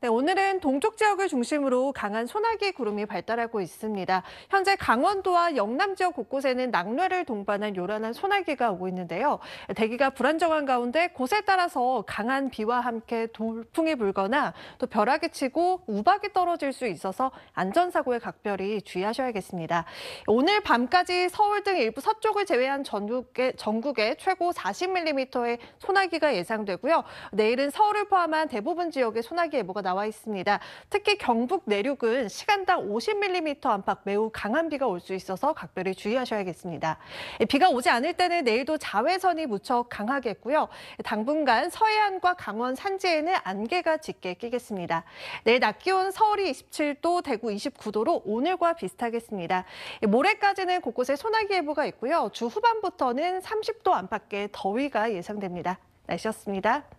네, 오늘은 동쪽 지역을 중심으로 강한 소나기 구름이 발달하고 있습니다. 현재 강원도와 영남 지역 곳곳에는 낙뢰를 동반한 요란한 소나기가 오고 있는데요. 대기가 불안정한 가운데 곳에 따라서 강한 비와 함께 돌풍이 불거나 또 벼락이 치고 우박이 떨어질 수 있어서 안전사고에 각별히 주의하셔야겠습니다. 오늘 밤까지 서울 등 일부 서쪽을 제외한 전국에, 전국에 최고 40mm의 소나기가 예상되고요. 내일은 서울을 포함한 대부분 지역에 소나기 예보가 나와 있습니다. 특히 경북 내륙은 시간당 50mm 안팎 매우 강한 비가 올 수 있어서 각별히 주의하셔야겠습니다. 예, 비가 오지 않을 때는 내일도 자외선이 무척 강하겠고요. 당분간 서해안과 강원 산지에는 안개가 짙게 끼겠습니다. 내일 낮 기온 서울이 27도, 대구 29도로 오늘과 비슷하겠습니다. 예, 모레까지는 곳곳에 소나기 예보가 있고요. 주 후반부터는 30도 안팎의 더위가 예상됩니다. 날씨였습니다.